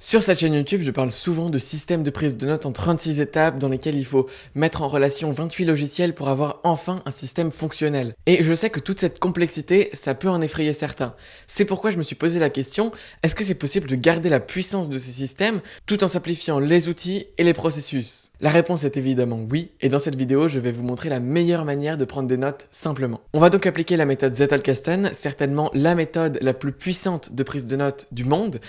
Sur cette chaîne YouTube, je parle souvent de systèmes de prise de notes en 36 étapes dans lesquels il faut mettre en relation 28 logiciels pour avoir enfin un système fonctionnel. Et je sais que toute cette complexité, ça peut en effrayer certains. C'est pourquoi je me suis posé la question, est-ce que c'est possible de garder la puissance de ces systèmes tout en simplifiant les outils et les processus La réponse est évidemment oui, et dans cette vidéo, je vais vous montrer la meilleure manière de prendre des notes simplement. On va donc appliquer la méthode Zettelkasten, certainement la méthode la plus puissante de prise de notes du monde,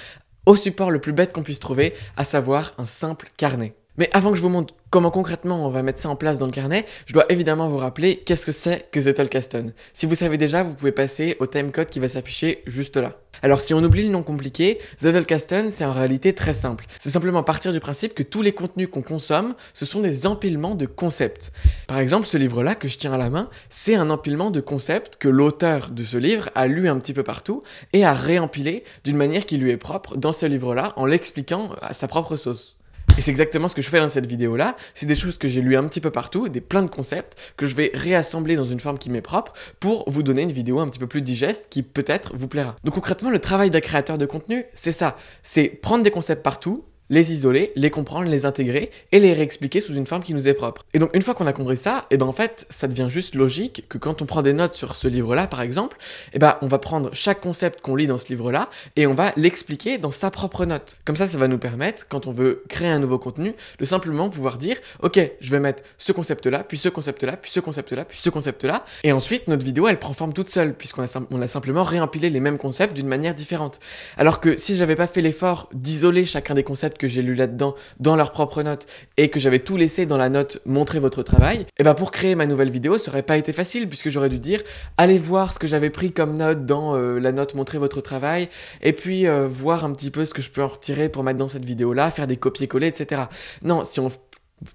au support le plus bête qu'on puisse trouver, à savoir un simple carnet. Mais avant que je vous montre comment concrètement on va mettre ça en place dans le carnet, je dois évidemment vous rappeler qu'est-ce que c'est que Zettelkasten. Si vous savez déjà, vous pouvez passer au timecode qui va s'afficher juste là. Alors si on oublie le nom compliqué, Zettelkasten c'est en réalité très simple. C'est simplement partir du principe que tous les contenus qu'on consomme, ce sont des empilements de concepts. Par exemple, ce livre-là que je tiens à la main, c'est un empilement de concepts que l'auteur de ce livre a lu un petit peu partout et a réempilé d'une manière qui lui est propre dans ce livre-là en l'expliquant à sa propre sauce. Et c'est exactement ce que je fais dans cette vidéo-là. C'est des choses que j'ai lues un petit peu partout, des plein de concepts que je vais réassembler dans une forme qui m'est propre pour vous donner une vidéo un petit peu plus digeste qui peut-être vous plaira. Donc concrètement, le travail d'un créateur de contenu, c'est ça. C'est prendre des concepts partout, les isoler, les comprendre, les intégrer et les réexpliquer sous une forme qui nous est propre. Et donc une fois qu'on a compris ça, et eh ben en fait, ça devient juste logique que quand on prend des notes sur ce livre-là par exemple, eh ben on va prendre chaque concept qu'on lit dans ce livre-là et on va l'expliquer dans sa propre note. Comme ça, ça va nous permettre quand on veut créer un nouveau contenu de simplement pouvoir dire OK, je vais mettre ce concept-là, puis ce concept-là, puis ce concept-là, puis ce concept-là et ensuite notre vidéo, elle prend forme toute seule puisqu'on a, a, simplement réempilé les mêmes concepts d'une manière différente. Alors que si j'avais pas fait l'effort d'isoler chacun des concepts que j'ai lu là-dedans dans leur propre note et que j'avais tout laissé dans la note montrer votre travail, et eh ben pour créer ma nouvelle vidéo, ça n'aurait pas été facile puisque j'aurais dû dire allez voir ce que j'avais pris comme note dans euh, la note montrer votre travail et puis euh, voir un petit peu ce que je peux en retirer pour mettre dans cette vidéo-là, faire des copier-coller, etc. Non, si on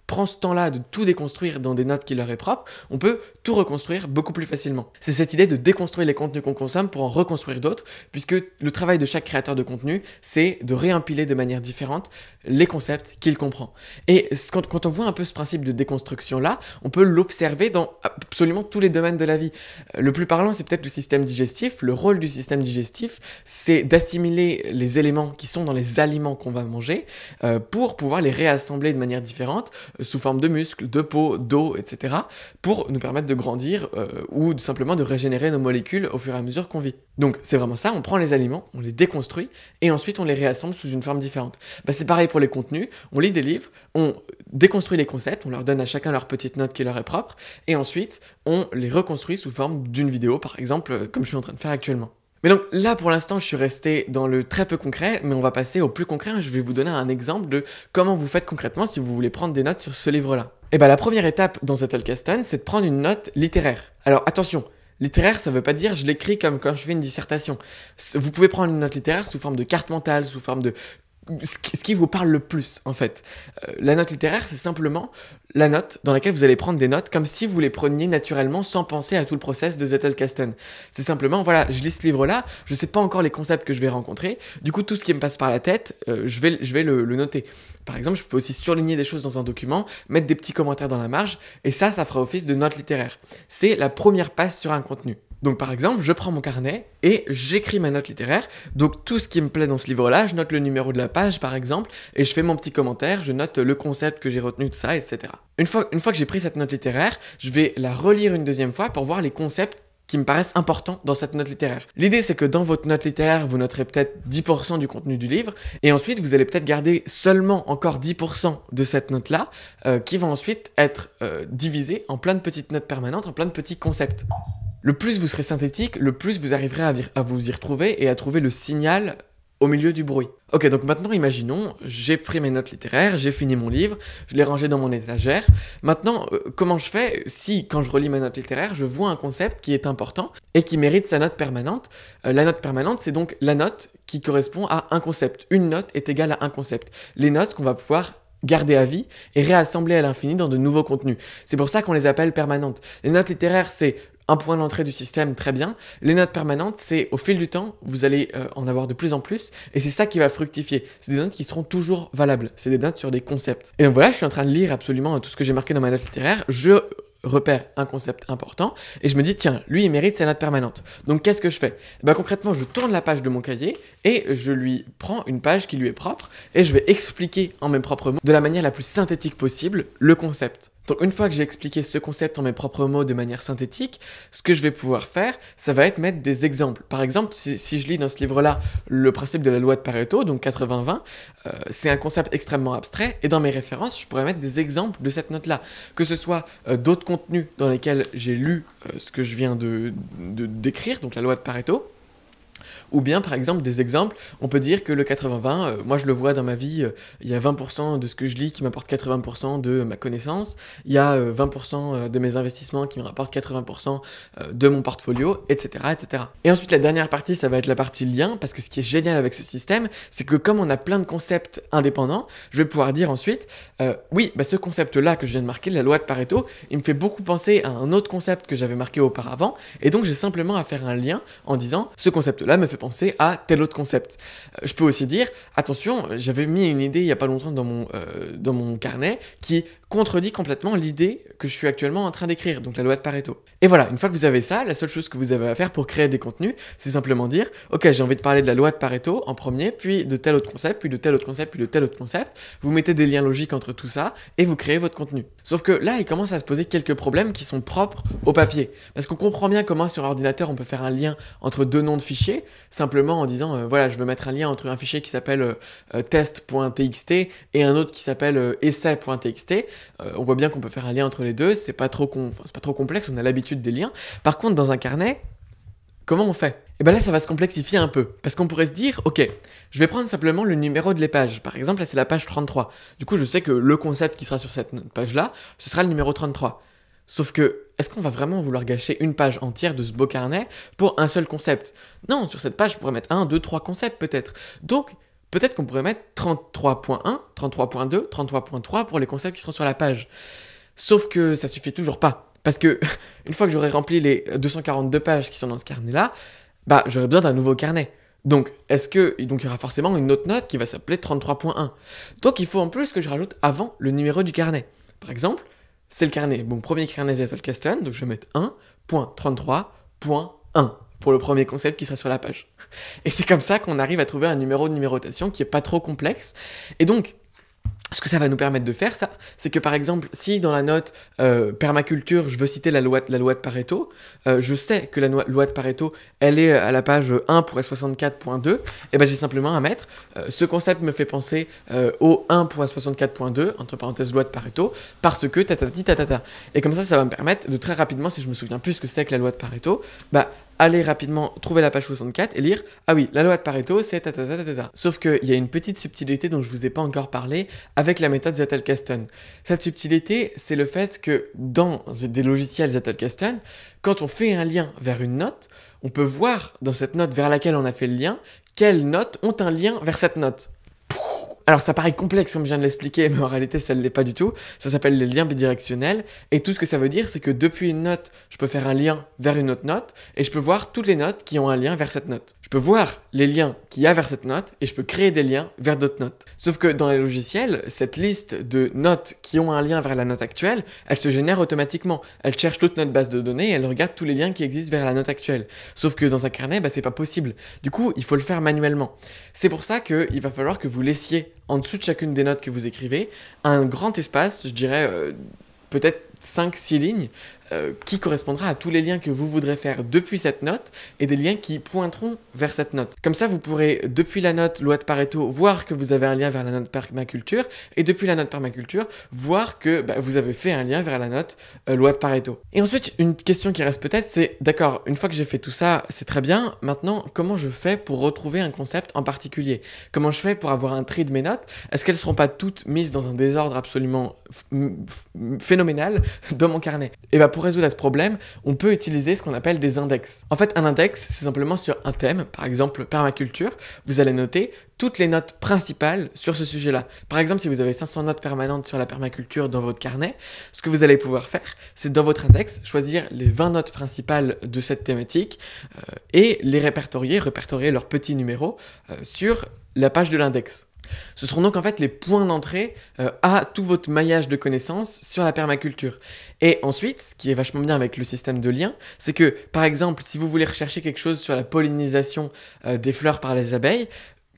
prend ce temps-là de tout déconstruire dans des notes qui leur est propre, on peut tout reconstruire beaucoup plus facilement. C'est cette idée de déconstruire les contenus qu'on consomme pour en reconstruire d'autres, puisque le travail de chaque créateur de contenu, c'est de réimpiler de manière différente les concepts qu'il comprend. Et quand, quand, on voit un peu ce principe de déconstruction-là, on peut l'observer dans absolument tous les domaines de la vie. Euh, le plus parlant, c'est peut-être le système digestif. Le rôle du système digestif, c'est d'assimiler les éléments qui sont dans les aliments qu'on va manger euh, pour pouvoir les réassembler de manière différente, euh, sous forme de muscles, de peau, d'eau, etc., pour nous permettre de grandir euh, ou simplement de régénérer nos molécules au fur et à mesure qu'on vit. Donc c'est vraiment ça, on prend les aliments, on les déconstruit et ensuite on les réassemble sous une forme différente. Bah, c'est pareil pour les contenus, on lit des livres, on déconstruit les concepts, on leur donne à chacun leur petite note qui leur est propre et ensuite on les reconstruit sous forme d'une vidéo par exemple euh, comme je suis en train de faire actuellement. Mais donc là pour l'instant je suis resté dans le très peu concret, mais on va passer au plus concret. Je vais vous donner un exemple de comment vous faites concrètement si vous voulez prendre des notes sur ce livre-là. Et eh bien, la première étape dans cet c'est de prendre une note littéraire. Alors attention, littéraire, ça ne veut pas dire je l'écris comme quand je fais une dissertation. Vous pouvez prendre une note littéraire sous forme de carte mentale, sous forme de ce qui vous parle le plus en fait. Euh, la note littéraire, c'est simplement la note dans laquelle vous allez prendre des notes comme si vous les preniez naturellement sans penser à tout le process de Zettelkasten. C'est simplement, voilà, je lis ce livre-là, je ne sais pas encore les concepts que je vais rencontrer, du coup tout ce qui me passe par la tête, euh, je vais, je vais le, le, noter. Par exemple, je peux aussi surligner des choses dans un document, mettre des petits commentaires dans la marge, et ça, ça fera office de note littéraire. C'est la première passe sur un contenu. Donc par exemple, je prends mon carnet et j'écris ma note littéraire. Donc tout ce qui me plaît dans ce livre-là, je note le numéro de la page par exemple, et je fais mon petit commentaire, je note le concept que j'ai retenu de ça, etc. Une fois, une fois que j'ai pris cette note littéraire, je vais la relire une deuxième fois pour voir les concepts qui me paraissent importants dans cette note littéraire. L'idée c'est que dans votre note littéraire, vous noterez peut-être 10% du contenu du livre, et ensuite vous allez peut-être garder seulement encore 10% de cette note-là, euh, qui va ensuite être euh, divisée en plein de petites notes permanentes, en plein de petits concepts le plus vous serez synthétique, le plus vous arriverez à, vous y retrouver et à trouver le signal au milieu du bruit. Ok, donc maintenant imaginons, j'ai pris mes notes littéraires, j'ai fini mon livre, je l'ai rangé dans mon étagère. Maintenant, euh, comment je fais si, quand je relis mes notes littéraires, je vois un concept qui est important et qui mérite sa note permanente euh, La note permanente, c'est donc la note qui correspond à un concept. Une note est égale à un concept. Les notes qu'on va pouvoir garder à vie et réassembler à l'infini dans de nouveaux contenus. C'est pour ça qu'on les appelle permanentes. Les notes littéraires, c'est un point d'entrée du système, très bien. Les notes permanentes, c'est au fil du temps, vous allez euh, en avoir de plus en plus, et c'est ça qui va fructifier. C'est des notes qui seront toujours valables, c'est des notes sur des concepts. Et donc voilà, je suis en train de lire absolument euh, tout ce que j'ai marqué dans ma note littéraire. Je repère un concept important et je me dis tiens lui il mérite sa note permanente donc qu'est-ce que je fais bah concrètement je tourne la page de mon cahier et je lui prends une page qui lui est propre et je vais expliquer en mes propres mots de la manière la plus synthétique possible le concept donc une fois que j'ai expliqué ce concept en mes propres mots de manière synthétique, ce que je vais pouvoir faire, ça va être mettre des exemples. Par exemple, si, je lis dans ce livre-là le principe de la loi de Pareto, donc 80-20, euh, c'est un concept extrêmement abstrait, et dans mes références, je pourrais mettre des exemples de cette note-là. Que ce soit euh, d'autres contenus dans lesquels j'ai lu euh, ce que je viens de d'écrire, donc la loi de Pareto, ou bien, par exemple, des exemples, on peut dire que le 80-20, euh, moi je le vois dans ma vie, euh, il y a 20% de ce que je lis qui m'apporte 80% de ma connaissance, il y a 20% euh, de mes investissements qui me rapportent 80% de mon portfolio, etc., etc. Et ensuite, la dernière partie, ça va être la partie lien, parce que ce qui est génial avec ce système, c'est que comme on a plein de concepts indépendants, je vais pouvoir dire ensuite, oui, bah, ce concept-là que je viens de marquer, la loi de Pareto, il me fait beaucoup penser à un autre concept que j'avais marqué auparavant, et donc j'ai simplement à faire un lien en disant, ce concept-là me fait penser à tel autre concept. Euh, je peux aussi dire, attention, j'avais mis une idée il n'y a pas longtemps dans mon, euh, dans mon carnet qui contredit complètement l'idée que je suis actuellement en train d'écrire, donc la loi de Pareto. Et voilà, une fois que vous avez ça, la seule chose que vous avez à faire pour créer des contenus, c'est simplement dire, ok, j'ai envie de parler de la loi de Pareto en premier, puis de tel autre concept, puis de tel autre concept, puis de tel autre concept. Vous mettez des liens logiques entre tout ça et vous créez votre contenu. Sauf que là, il commence à se poser quelques problèmes qui sont propres au papier, parce qu'on comprend bien comment sur ordinateur on peut faire un lien entre deux noms de fichiers, simplement en disant, euh, voilà, je veux mettre un lien entre un fichier qui s'appelle euh, euh, test.txt et un autre qui s'appelle essai.txt euh, on voit bien qu'on peut faire un lien entre les deux, c'est pas, trop pas trop complexe, on a l'habitude des liens. Par contre, dans un carnet, comment on fait Et eh bien là, ça va se complexifier un peu, parce qu'on pourrait se dire, ok, je vais prendre simplement le numéro de les pages. Par exemple, là, c'est la page 33. Du coup, je sais que le concept qui sera sur cette page-là, ce sera le numéro 33. Sauf que, est-ce qu'on va vraiment vouloir gâcher une page entière de ce beau carnet pour un seul concept Non, sur cette page, je pourrais mettre un, deux, trois concepts peut-être. Donc, Peut-être qu'on pourrait mettre 33.1, 33.2, 33.3 pour les concepts qui seront sur la page. Sauf que ça suffit toujours pas. Parce que une fois que j'aurai rempli les 242 pages qui sont dans ce carnet-là, bah j'aurai besoin d'un nouveau carnet. Donc, est-ce que donc il y aura forcément une autre note qui va s'appeler 33.1. Donc il faut en plus que je rajoute avant le numéro du carnet. Par exemple, c'est le carnet, Mon premier carnet Zettelkasten, donc je vais mettre 1.33.1 pour le premier concept qui sera sur la page. Et c'est comme ça qu'on arrive à trouver un numéro de numérotation qui est pas trop complexe. Et donc, ce que ça va nous permettre de faire, ça, c'est que par exemple, si dans la note euh, permaculture, je veux citer la loi, de la loi de Pareto, euh, je sais que la loi de Pareto, elle est à la page 1.64.2, et eh ben j'ai simplement à mettre euh, ce concept me fait penser au 1.64.2, entre parenthèses loi de Pareto, parce que tatati tatata. Et comme ça, ça va me permettre de très rapidement, si je me souviens plus ce que c'est que la loi de Pareto, bah aller rapidement trouver la page 64 et lire Ah oui, la loi de Pareto, c'est ta ta ta ta ta. Sauf qu'il y a une petite subtilité dont je vous ai pas encore parlé avec la méthode Zettelkasten. Cette subtilité, c'est le fait que dans des logiciels Zettelkasten, quand on fait un lien vers une note, on peut voir dans cette note vers laquelle on a fait le lien quelles notes ont un lien vers cette note. Alors ça paraît complexe comme je viens de l'expliquer, mais en réalité ça ne l'est pas du tout. Ça s'appelle les liens bidirectionnels, et tout ce que ça veut dire, c'est que depuis une note, je peux faire un lien vers une autre note, et je peux voir toutes les notes qui ont un lien vers cette note peux voir les liens qu'il y a vers cette note et je peux créer des liens vers d'autres notes. Sauf que dans les logiciels, cette liste de notes qui ont un lien vers la note actuelle, elle se génère automatiquement. Elle cherche toute notre base de données et elle regarde tous les liens qui existent vers la note actuelle. Sauf que dans un carnet, ce bah, c'est pas possible. Du coup, il faut le faire manuellement. C'est pour ça qu'il va falloir que vous laissiez en dessous de chacune des notes que vous écrivez un grand espace, je dirais euh, peut-être 5-6 lignes euh, qui correspondra à tous les liens que vous voudrez faire depuis cette note et des liens qui pointeront vers cette note. Comme ça, vous pourrez, depuis la note loi de Pareto, voir que vous avez un lien vers la note permaculture et depuis la note permaculture, voir que bah, vous avez fait un lien vers la note euh, loi de Pareto. Et ensuite, une question qui reste peut-être, c'est d'accord, une fois que j'ai fait tout ça, c'est très bien. Maintenant, comment je fais pour retrouver un concept en particulier Comment je fais pour avoir un tri de mes notes Est-ce qu'elles ne seront pas toutes mises dans un désordre absolument phénoménal dans mon carnet et eh bah, pour résoudre ce problème, on peut utiliser ce qu'on appelle des index. En fait, un index, c'est simplement sur un thème, par exemple permaculture, vous allez noter toutes les notes principales sur ce sujet-là. Par exemple, si vous avez 500 notes permanentes sur la permaculture dans votre carnet, ce que vous allez pouvoir faire, c'est dans votre index choisir les 20 notes principales de cette thématique euh, et les répertorier, répertorier leurs petits numéros euh, sur la page de l'index. Ce seront donc en fait les points d'entrée euh, à tout votre maillage de connaissances sur la permaculture. Et ensuite, ce qui est vachement bien avec le système de liens, c'est que par exemple, si vous voulez rechercher quelque chose sur la pollinisation euh, des fleurs par les abeilles,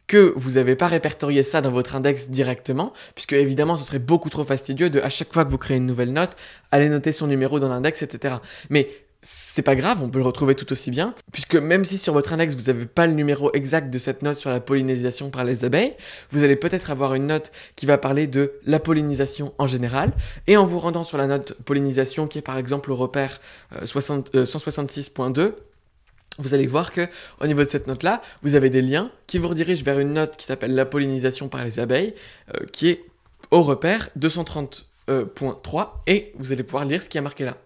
que vous n'avez pas répertorié ça dans votre index directement, puisque évidemment ce serait beaucoup trop fastidieux de à chaque fois que vous créez une nouvelle note, aller noter son numéro dans l'index, etc. Mais c'est pas grave, on peut le retrouver tout aussi bien, puisque même si sur votre index vous n'avez pas le numéro exact de cette note sur la pollinisation par les abeilles, vous allez peut-être avoir une note qui va parler de la pollinisation en général, et en vous rendant sur la note pollinisation qui est par exemple au repère 166.2, euh, euh, vous allez voir que au niveau de cette note là, vous avez des liens qui vous redirigent vers une note qui s'appelle la pollinisation par les abeilles, euh, qui est au repère 230.3, et vous allez pouvoir lire ce qui est marqué là.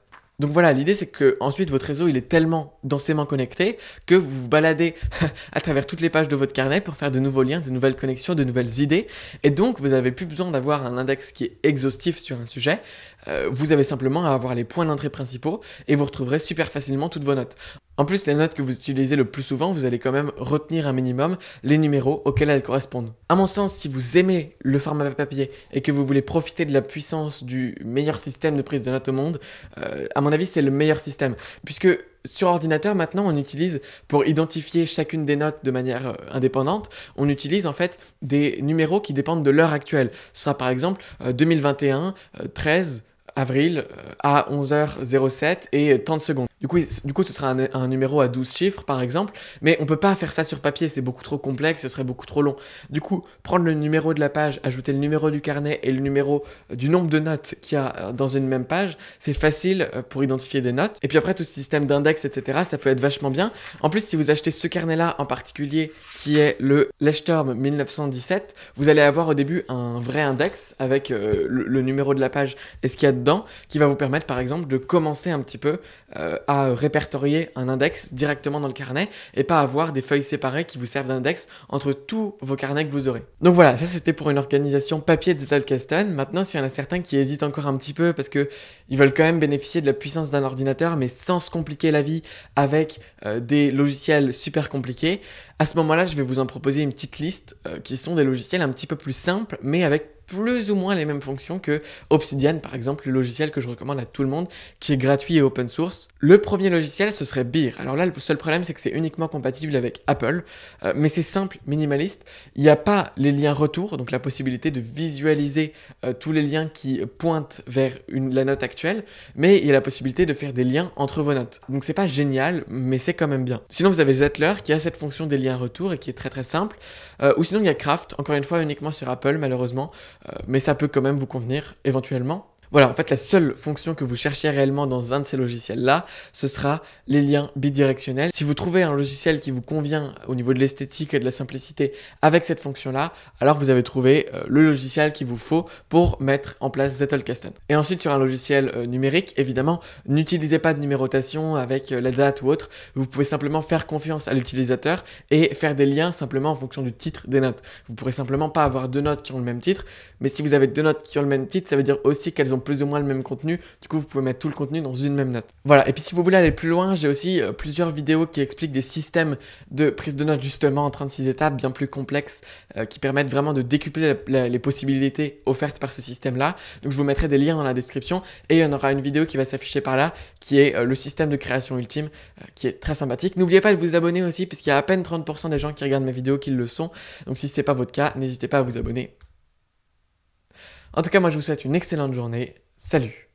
Donc voilà, l'idée c'est que ensuite votre réseau il est tellement densément connecté que vous vous baladez à travers toutes les pages de votre carnet pour faire de nouveaux liens, de nouvelles connexions, de nouvelles idées. Et donc vous n'avez plus besoin d'avoir un index qui est exhaustif sur un sujet. Euh, vous avez simplement à avoir les points d'entrée principaux et vous retrouverez super facilement toutes vos notes. En plus, les notes que vous utilisez le plus souvent, vous allez quand même retenir un minimum les numéros auxquels elles correspondent. À mon sens, si vous aimez le format papier et que vous voulez profiter de la puissance du meilleur système de prise de notes au monde, euh, à mon avis, c'est le meilleur système. Puisque sur ordinateur, maintenant, on utilise, pour identifier chacune des notes de manière euh, indépendante, on utilise en fait des numéros qui dépendent de l'heure actuelle. Ce sera par exemple 2021, euh, 13 avril à 11h07 et tant de secondes. Du coup, du coup, ce sera un, numéro à 12 chiffres, par exemple, mais on peut pas faire ça sur papier, c'est beaucoup trop complexe, ce serait beaucoup trop long. Du coup, prendre le numéro de la page, ajouter le numéro du carnet et le numéro euh, du nombre de notes qu'il y a euh, dans une même page, c'est facile euh, pour identifier des notes. Et puis après, tout ce système d'index, etc., ça peut être vachement bien. En plus, si vous achetez ce carnet-là en particulier, qui est le Lechterm 1917, vous allez avoir au début un vrai index avec le, numéro de la page et ce qu'il y a dedans, qui va vous permettre, par exemple, de commencer un petit peu à euh, répertorier un index directement dans le carnet et pas avoir des feuilles séparées qui vous servent d'index entre tous vos carnets que vous aurez. Donc voilà, ça c'était pour une organisation papier de Zettelkasten. Maintenant, s'il y en a certains qui hésitent encore un petit peu parce que ils veulent quand même bénéficier de la puissance d'un ordinateur mais sans se compliquer la vie avec euh, des logiciels super compliqués, à ce moment-là, je vais vous en proposer une petite liste euh, qui sont des logiciels un petit peu plus simples mais avec plus ou moins les mêmes fonctions que Obsidian, par exemple, le logiciel que je recommande à tout le monde, qui est gratuit et open source. Le premier logiciel, ce serait Beer. Alors là, le seul problème, c'est que c'est uniquement compatible avec Apple, euh, mais c'est simple, minimaliste. Il n'y a pas les liens retour, donc la possibilité de visualiser euh, tous les liens qui pointent vers une, la note actuelle, mais il y a la possibilité de faire des liens entre vos notes. Donc c'est pas génial, mais c'est quand même bien. Sinon, vous avez Zettler, qui a cette fonction des liens retour et qui est très très simple. Euh, ou sinon, il y a Craft, encore une fois, uniquement sur Apple, malheureusement euh, mais ça peut quand même vous convenir éventuellement. Voilà, en fait, la seule fonction que vous cherchez réellement dans un de ces logiciels-là, ce sera les liens bidirectionnels. Si vous trouvez un logiciel qui vous convient au niveau de l'esthétique et de la simplicité avec cette fonction-là, alors vous avez trouvé euh, le logiciel qu'il vous faut pour mettre en place Zettelkasten. Et ensuite, sur un logiciel euh, numérique, évidemment, n'utilisez pas de numérotation avec euh, la date ou autre. Vous pouvez simplement faire confiance à l'utilisateur et faire des liens simplement en fonction du titre des notes. Vous pourrez simplement pas avoir deux notes qui ont le même titre, mais si vous avez deux notes qui ont le même titre, ça veut dire aussi qu'elles ont plus ou moins le même contenu. Du coup, vous pouvez mettre tout le contenu dans une même note. Voilà, et puis si vous voulez aller plus loin, j'ai aussi euh, plusieurs vidéos qui expliquent des systèmes de prise de notes justement en 36 étapes bien plus complexes euh, qui permettent vraiment de décupler les possibilités offertes par ce système-là. Donc je vous mettrai des liens dans la description et il y en aura une vidéo qui va s'afficher par là qui est euh, le système de création ultime qui est très sympathique. N'oubliez pas de vous abonner aussi puisqu'il y a à peine 30% des gens qui regardent mes vidéos qui le sont. Donc si ce n'est pas votre cas, n'hésitez pas à vous abonner. En tout cas, moi je vous souhaite une excellente journée. Salut